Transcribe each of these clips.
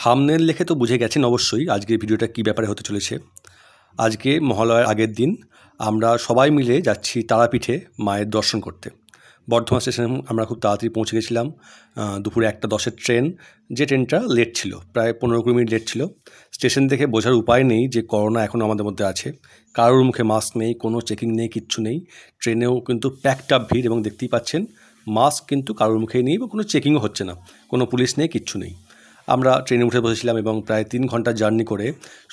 thumbnail লেখে তো বুঝে গেছেন অবশ্যই আজকের ভিডিওটা কি ব্যাপারে হতে চলেছে আজকে মহালয়ার আগের দিন আমরা সবাই মিলে যাচ্ছি তারাপীঠে মায়ের দর্শন করতে বর্ধমান স্টেশনে আমরা খুব তাড়াতাড়ি পৌঁছে গেছিলাম দুপুরে একটা দশের ট্রেন যে ট্রেনটা লেট ছিল প্রায় পনেরো কুড়ি মিনিট লেট ছিল স্টেশন থেকে বোঝার উপায় নেই যে করোনা এখনও আমাদের মধ্যে আছে কারোর মুখে মাস্ক নেই কোনো চেকিং নেই কিচ্ছু নেই ট্রেনেও কিন্তু প্যাকটা ভিড় এবং দেখতেই পাচ্ছেন মাস্ক কিন্তু কারোর মুখেই নেই বা কোনো চেকিংও হচ্ছে না কোনো পুলিশ নেই কিচ্ছু নেই আমরা ট্রেনে উঠে বসেছিলাম এবং প্রায় তিন ঘন্টা জার্নি করে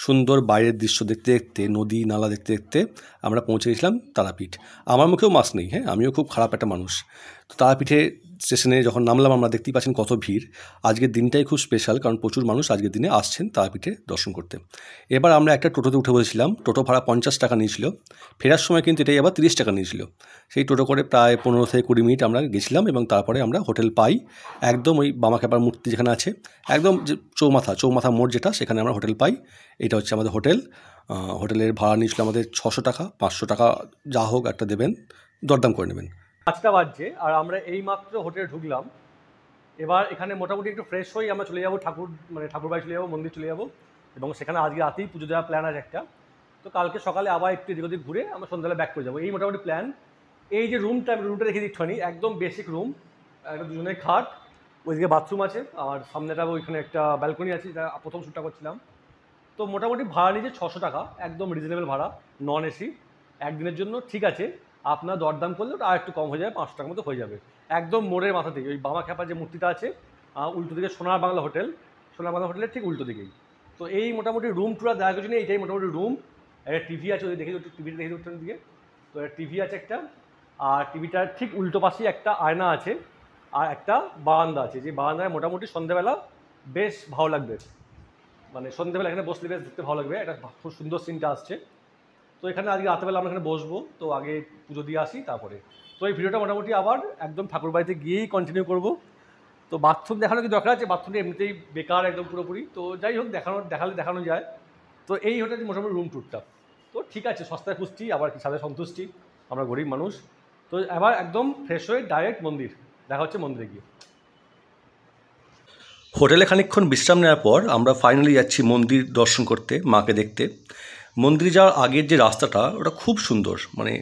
সুন্দর বাইরের দৃশ্য দেখতে দেখতে নদী নালা দেখতে দেখতে আমরা পৌঁছে গেছিলাম তারাপীঠ আমার মুখেও মাস্ক নেই হ্যাঁ আমিও খুব খারাপ একটা মানুষ তো তারাপীঠে স্টেশনে যখন নামলাম আমরা দেখতেই পাচ্ছেন কত ভিড় আজকের দিনটাই খুব স্পেশাল কারণ প্রচুর মানুষ আজকের দিনে আসছেন তারাপীঠে দর্শন করতে এবার আমরা একটা টোটোতে উঠে বসেছিলাম টোটো ভাড়া পঞ্চাশ টাকা নিয়েছিল ফেরার সময় কিন্তু এটাই আবার তিরিশ টাকা নিয়েছিল সেই টোটো করে প্রায় পনেরো থেকে কুড়ি মিনিট আমরা গেছিলাম এবং তারপরে আমরা হোটেল পাই একদম ওই বামাক্যাপার মূর্তি যেখানে আছে একদম যে চৌমাথা চৌমাথা মোড় যেটা সেখানে আমরা হোটেল পাই এটা হচ্ছে আমাদের হোটেল হোটেলের ভাড়া নিয়েছিল আমাদের ছশো টাকা পাঁচশো টাকা যা হোক একটা দেবেন দরদাম করে নেবেন পাঁচটা বাজছে আর আমরা এই মাত্র হোটেলে ঢুকলাম এবার এখানে মোটামুটি একটু ফ্রেশ হয়ে আমরা চলে যাবো ঠাকুর মানে বাড়ি চলে যাবো মন্দির চলে যাবো এবং সেখানে আজকে রাতেই পুজো দেওয়ার প্ল্যান আছে একটা তো কালকে সকালে আবার একটু এদিক ওদিক ঘুরে আমরা সন্ধ্যাবেলা ব্যাক করে যাবো এই মোটামুটি প্ল্যান এই যে রুমটা আমি রুমটা রেখে দিচ্ছি একদম বেসিক রুম একটা দুজনের খাট ওইদিকে বাথরুম আছে আর সামনেটা ওইখানে একটা ব্যালকনি আছে যেটা প্রথম শ্যুটটা করছিলাম তো মোটামুটি ভাড়া নিয়েছে ছশো টাকা একদম রিজনেবল ভাড়া নন এসি একদিনের জন্য ঠিক আছে আপনার দরদাম করলে ওটা আর একটু কম হয়ে যাবে পাঁচশো টাকার মতো হয়ে যাবে একদম মোড়ের মাথা থেকে ওই বাবা খ্যাপা যে মূর্তিটা আছে উল্টো দিকে সোনার বাংলা হোটেল সোনার বাংলা হোটেলের ঠিক উল্টো দিকেই তো এই মোটামুটি রুম টুরা দেওয়া কিছু নেই এইটাই মোটামুটি রুম একটা টিভি আছে ওই দেখে টিভিটা দেখে উঠতে দিকে তো একটা টিভি আছে একটা আর টিভিটার ঠিক উল্টো পাশেই একটা আয়না আছে আর একটা বারান্দা আছে যে বারান্দায় মোটামুটি সন্ধ্যাবেলা বেশ ভালো লাগবে মানে সন্ধ্যাবেলা এখানে বসলে বেশ দেখতে ভালো লাগবে একটা খুব সুন্দর সিনটা আসছে তো এখানে আজকে রাতেবেলা আমরা এখানে বসবো তো আগে পুজো দিয়ে আসি তারপরে তো এই ভিডিওটা মোটামুটি আবার একদম ঠাকুর বাড়িতে গিয়েই কন্টিনিউ করব তো বাথরুম দেখানো কি দরকার আছে বাথরুমটা এমনিতেই বেকার একদম পুরোপুরি তো যাই হোক দেখানো দেখালে দেখানো যায় তো এই হোটেল মোটামুটি রুম ট্যুরটা তো ঠিক আছে সস্তায় পুষ্টি আবার সাথে সন্তুষ্টি আমরা গরিব মানুষ তো এবার একদম ফ্রেশ হয়ে ডাইরেক্ট মন্দির দেখা হচ্ছে মন্দিরে গিয়ে হোটেলে খানিক্ষণ বিশ্রাম নেওয়ার পর আমরা ফাইনালি যাচ্ছি মন্দির দর্শন করতে মাকে দেখতে মন্দিরে যাওয়ার আগের যে রাস্তাটা ওটা খুব সুন্দর মানে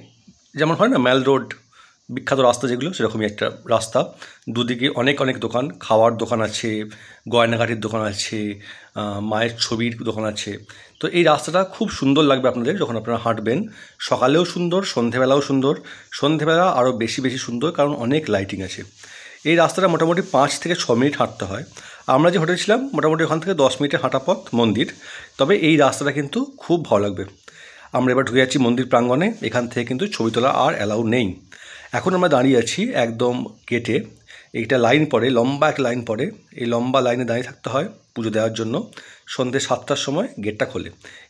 যেমন হয় না ম্যাল রোড বিখ্যাত রাস্তা যেগুলো সেরকমই একটা রাস্তা দুদিকে অনেক অনেক দোকান খাওয়ার দোকান আছে গয়নাঘাটির দোকান আছে মায়ের ছবির দোকান আছে তো এই রাস্তাটা খুব সুন্দর লাগবে আপনাদের যখন আপনারা হাঁটবেন সকালেও সুন্দর সন্ধেবেলাও সুন্দর সন্ধেবেলা আরও বেশি বেশি সুন্দর কারণ অনেক লাইটিং আছে এই রাস্তাটা মোটামুটি পাঁচ থেকে ছ মিনিট হাঁটতে হয় আমরা যে হোটেল ছিলাম মোটামুটি ওখান থেকে দশ মিনিটের হাঁটা পথ মন্দির তবে এই রাস্তাটা কিন্তু খুব ভালো লাগবে আমরা এবার ঢুকে যাচ্ছি মন্দির প্রাঙ্গণে এখান থেকে কিন্তু ছবি তোলা আর অ্যালাউ নেই এখন আমরা দাঁড়িয়ে আছি একদম গেটে এইটা লাইন পড়ে লম্বা এক লাইন পড়ে এই লম্বা লাইনে দাঁড়িয়ে থাকতে হয় পুজো দেওয়ার জন্য সন্ধ্যে সাতটার সময় গেটটা খোলে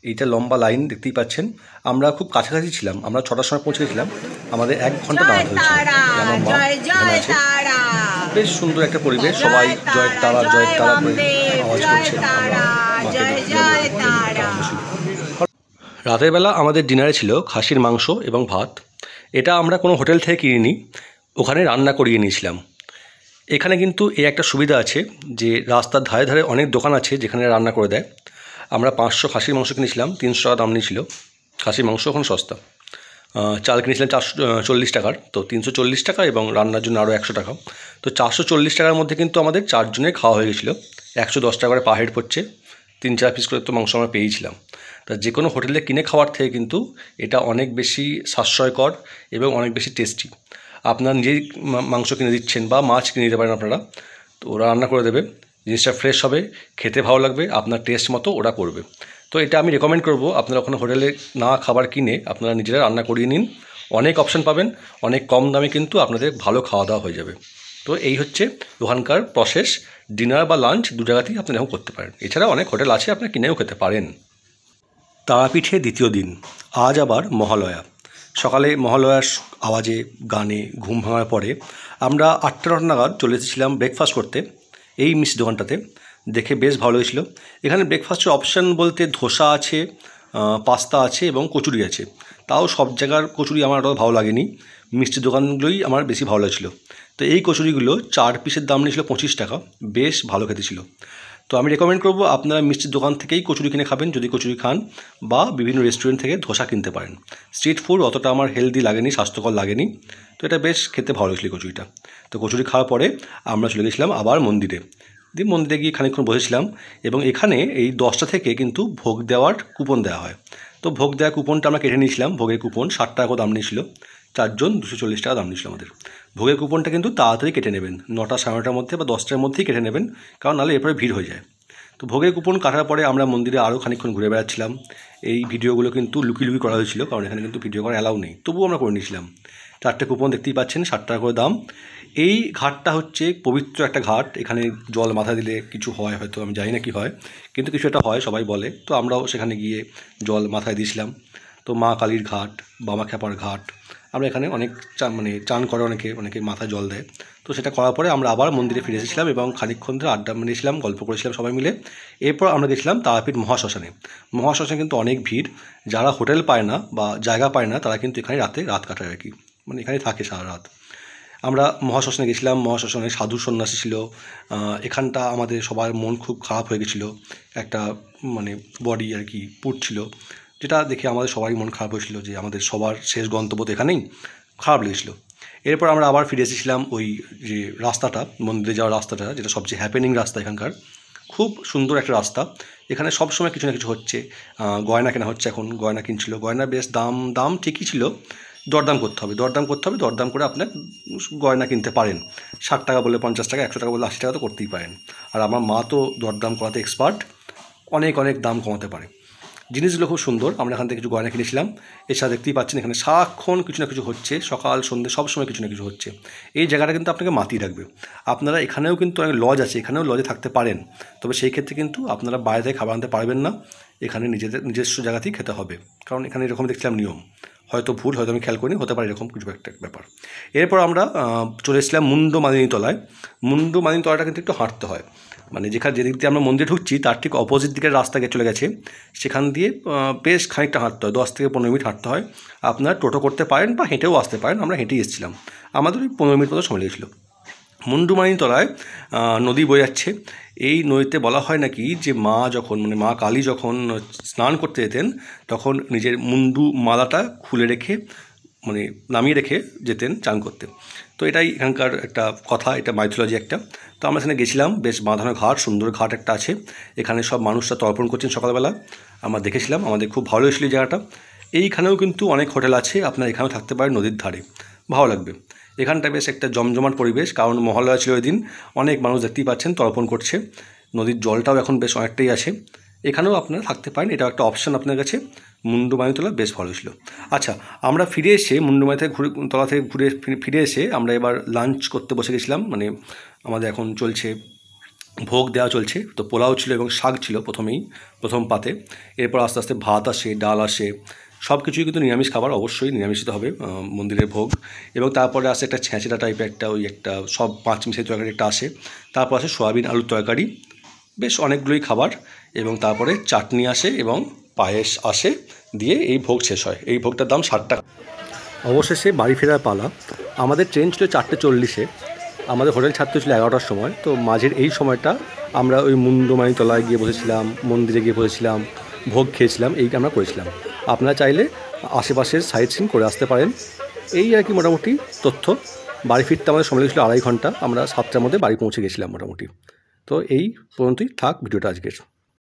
এইটা লম্বা লাইন দেখতেই পাচ্ছেন আমরা খুব কাছাকাছি ছিলাম আমরা ছটার সময় পৌঁছে গেছিলাম আমাদের এক ঘন্টা দাঁড়াতে হয়েছিল বেশ সুন্দর একটা পরিবেশ সবাই জয়ের তারা জয়ের তারা করে আওয়াজ করছে রাতের বেলা আমাদের ডিনারে ছিল খাসির মাংস এবং ভাত এটা আমরা কোনো হোটেল থেকে কিনিনি ওখানে রান্না করিয়ে নিয়েছিলাম এখানে কিন্তু এ একটা সুবিধা আছে যে রাস্তার ধারে ধারে অনেক দোকান আছে যেখানে রান্না করে দেয় আমরা পাঁচশো খাসির মাংস কিনেছিলাম তিনশো টাকা দাম নিয়েছিল খাসির মাংস এখন সস্তা চাল কিনেছিলাম চারশো চল্লিশ টাকার তো তিনশো চল্লিশ টাকা এবং রান্নার জন্য আরও একশো টাকা তো চারশো চল্লিশ টাকার মধ্যে কিন্তু আমাদের চারজনের খাওয়া হয়ে গেছিলো একশো দশ টাকা করে পাহাড় হেড পড়ছে তিন চার পিস করে তো মাংস আমরা পেয়েছিলাম তা যে কোনো হোটেলে কিনে খাওয়ার থেকে কিন্তু এটা অনেক বেশি সাশ্রয়কর এবং অনেক বেশি টেস্টি আপনারা নিজেই মাংস কিনে দিচ্ছেন বা মাছ কিনে দিতে পারেন আপনারা তো ওরা রান্না করে দেবে জিনিসটা ফ্রেশ হবে খেতে ভালো লাগবে আপনার টেস্ট মতো ওরা করবে তো এটা আমি রেকমেন্ড করব আপনারা ওখানে হোটেলে না খাবার কিনে আপনারা নিজেরা রান্না করিয়ে নিন অনেক অপশান পাবেন অনেক কম দামে কিন্তু আপনাদের ভালো খাওয়া দাওয়া হয়ে যাবে তো এই হচ্ছে ওখানকার প্রসেস ডিনার বা লাঞ্চ দু জায়গাতেই আপনি এরকম করতে পারেন এছাড়া অনেক হোটেল আছে আপনি কিনেও খেতে পারেন তারাপীঠে দ্বিতীয় দিন আজ আবার মহালয়া সকালে মহালয়ার আওয়াজে গানে ঘুম ভাঙার পরে আমরা আটটা নটা নাগাদ চলে এসেছিলাম ব্রেকফাস্ট করতে এই মিষ্টি দোকানটাতে দেখে বেশ ভালো হয়েছিল এখানে ব্রেকফাস্টের অপশান বলতে ধোসা আছে পাস্তা আছে এবং কচুরি আছে তাও সব জায়গার কচুরি আমার অত ভালো লাগেনি মিষ্টি দোকানগুলোই আমার বেশি ভালো লাগছিলো তো এই কচুরিগুলো চার পিসের দাম নিয়েছিল পঁচিশ টাকা বেশ ভালো খেতে ছিল তো আমি রেকমেন্ড করব আপনারা মিষ্টির দোকান থেকেই কচুরি কিনে খাবেন যদি কচুরি খান বা বিভিন্ন রেস্টুরেন্ট থেকে ধোসা কিনতে পারেন স্ট্রিট ফুড অতটা আমার হেলদি লাগেনি স্বাস্থ্যকর লাগেনি তো এটা বেশ খেতে ভালো লাগছিল কচুরিটা তো কচুরি খাওয়ার পরে আমরা চলে গেছিলাম আবার মন্দিরে দিয়ে মন্দিরে গিয়ে খানিকক্ষণ বসেছিলাম এবং এখানে এই দশটা থেকে কিন্তু ভোগ দেওয়ার কুপন দেওয়া হয় তো ভোগ দেওয়া কুপনটা আমরা কেটে নিয়েছিলাম ভোগের কুপন ষাট টাকা দাম নিয়েছিল চারজন দুশো চল্লিশ টাকা দাম নিয়েছিল আমাদের ভোগের কুপনটা কিন্তু তাড়াতাড়ি কেটে নেবেন নটা সাড়ে নটার মধ্যে বা দশটার মধ্যেই কেটে নেবেন কারণ নাহলে এরপরে ভিড় হয়ে যায় তো ভোগের কুপন কাটার পরে আমরা মন্দিরে আরও খানিক্ষণ ঘুরে বেড়াচ্ছিলাম এই ভিডিওগুলো কিন্তু লুকি লুকি করা হয়েছিল কারণ এখানে কিন্তু ভিডিও করা অ্যালাউ নেই তবুও আমরা করে নিয়েছিলাম চারটে কুপন দেখতেই পাচ্ছেন ষাট টাকা করে দাম এই ঘাটটা হচ্ছে পবিত্র একটা ঘাট এখানে জল মাথা দিলে কিছু হয় হয়তো আমি জানি না কি হয় কিন্তু কিছু একটা হয় সবাই বলে তো আমরাও সেখানে গিয়ে জল মাথায় দিয়েছিলাম তো মা কালীর ঘাট বামাখ্যাপার ঘাট আমরা এখানে অনেক মানে চান করে অনেকে অনেকে মাথা জল দেয় তো সেটা করার পরে আমরা আবার মন্দিরে ফিরে এসেছিলাম এবং খানিকক্ষণ ধরে আড্ডা মেরেছিলাম গল্প করেছিলাম সবাই মিলে এরপর আমরা গেছিলাম তারাপীঠ মহাশ্মশানে মহাশ্মশানে কিন্তু অনেক ভিড় যারা হোটেল পায় না বা জায়গা পায় না তারা কিন্তু এখানে রাতে রাত কাটায় আর কি মানে এখানে থাকে সারা রাত আমরা মহাশ্মশানে গেছিলাম মহাশ্মশানে সাধু সন্ন্যাসী ছিল এখানটা আমাদের সবার মন খুব খারাপ হয়ে গেছিলো একটা মানে বডি আর কি পুট ছিল যেটা দেখে আমাদের সবাই মন খারাপ হয়েছিল যে আমাদের সবার শেষ গন্তব্য তো এখানেই খারাপ লেগেছিল এরপর আমরা আবার ফিরে এসেছিলাম ওই যে রাস্তাটা মন্দিরে যাওয়ার রাস্তাটা যেটা সবচেয়ে হ্যাপেনিং রাস্তা এখানকার খুব সুন্দর একটা রাস্তা এখানে সবসময় কিছু না কিছু হচ্ছে গয়না কেনা হচ্ছে এখন গয়না কিনছিল গয়না বেশ দাম দাম ঠিকই ছিল দরদাম করতে হবে দরদাম করতে হবে দরদাম করে আপনার গয়না কিনতে পারেন ষাট টাকা বলে পঞ্চাশ টাকা একশো টাকা বলে আশি টাকা তো করতেই পারেন আর আমার মা তো দরদাম করাতে এক্সপার্ট অনেক অনেক দাম কমাতে পারে জিনিসগুলো খুব সুন্দর আমরা এখান থেকে কিছু গয়না কিনেছিলাম এছাড়া দেখতেই পাচ্ছেন এখানে সারাক্ষণ কিছু না কিছু হচ্ছে সকাল সন্ধ্যে সবসময় কিছু না কিছু হচ্ছে এই জায়গাটা কিন্তু আপনাকে মাতিয়ে রাখবে আপনারা এখানেও কিন্তু অনেক লজ আছে এখানেও লজে থাকতে পারেন তবে সেই ক্ষেত্রে কিন্তু আপনারা বাইরে থেকে খাবার আনতে পারবেন না এখানে নিজেদের নিজস্ব জায়গাতেই খেতে হবে কারণ এখানে এরকম দেখছিলাম নিয়ম হয়তো ভুল হয়তো আমি খেয়াল করিনি হতে পারে এরকম কিছু একটা ব্যাপার এরপর আমরা চলে এসেছিলাম মুন্ডো মাদিনীতলায় মুন্ডো তলাটা কিন্তু একটু হাঁটতে হয় মানে যেখানে যেদিক দিয়ে আমরা মন্দিরে ঢুকছি তার ঠিক অপোজিট দিকের রাস্তা গিয়ে চলে গেছে সেখান দিয়ে বেশ খানিকটা হাঁটতে হয় দশ থেকে পনেরো মিনিট হাঁটতে হয় আপনারা টোটো করতে পারেন বা হেঁটেও আসতে পারেন আমরা হেঁটেই এসেছিলাম আমাদের ওই পনেরো মিনিট মতো সময় লেগেছিলো মুন্ডুমানি তলায় নদী বয়ে যাচ্ছে এই নদীতে বলা হয় নাকি যে মা যখন মানে মা কালী যখন স্নান করতে যেতেন তখন নিজের মুন্ডু মালাটা খুলে রেখে মানে নামিয়ে রেখে যেতেন চান করতে তো এটাই এখানকার একটা কথা এটা মাইথোলজি একটা তো আমরা সেখানে গেছিলাম বেশ বাঁধানো ঘাট সুন্দর ঘাট একটা আছে এখানে সব মানুষরা তর্পণ করছেন সকালবেলা আমরা দেখেছিলাম আমাদের খুব ভালো লেগেছিল জায়গাটা এইখানেও কিন্তু অনেক হোটেল আছে আপনার এখানেও থাকতে পারেন নদীর ধারে ভালো লাগবে এখানটা বেশ একটা জমজমাট পরিবেশ কারণ মহালয়া ছিল ওই দিন অনেক মানুষ দেখতেই পাচ্ছেন তর্পণ করছে নদীর জলটাও এখন বেশ অনেকটাই আছে এখানেও আপনারা থাকতে পারেন এটাও একটা অপশান আপনার কাছে মুন্ডুমায়ু তলা বেশ ভালো ছিল আচ্ছা আমরা ফিরে এসে মুন্ডুমায়ু থেকে ঘুরে তলা থেকে ঘুরে ফিরে এসে আমরা এবার লাঞ্চ করতে বসে গেছিলাম মানে আমাদের এখন চলছে ভোগ দেওয়া চলছে তো পোলাও ছিল এবং শাক ছিল প্রথমেই প্রথম পাতে এরপর আস্তে আস্তে ভাত আসে ডাল আসে সব কিছুই কিন্তু নিরামিষ খাবার অবশ্যই নিরামিষিত হবে মন্দিরের ভোগ এবং তারপরে আসে একটা ছ্যাঁচেটা টাইপের একটা ওই একটা সব পাঁচ মিশে তরকারি একটা আসে তারপর আসে সোয়াবিন আলুর তরকারি বেশ অনেকগুলোই খাবার এবং তারপরে চাটনি আসে এবং পায়েস আসে দিয়ে এই ভোগ শেষ হয় এই ভোগটার দাম ষাট টাকা অবশেষে বাড়ি ফেরার পালা আমাদের ট্রেন ছিল চারটে চল্লিশে আমাদের হোটেল ছাড়তে ছিল এগারোটার সময় তো মাঝের এই সময়টা আমরা ওই মুন্ডমানি তলায় গিয়ে বসেছিলাম মন্দিরে গিয়ে বসেছিলাম ভোগ খেয়েছিলাম এইটা আমরা করেছিলাম আপনারা চাইলে আশেপাশের সাইট সিন করে আসতে পারেন এই আর কি মোটামুটি তথ্য বাড়ি ফিরতে আমাদের সময় লেগেছিলো আড়াই ঘন্টা আমরা সাতটার মধ্যে বাড়ি পৌঁছে গেছিলাম মোটামুটি তো এই পর্যন্তই থাক ভিডিওটা আজকের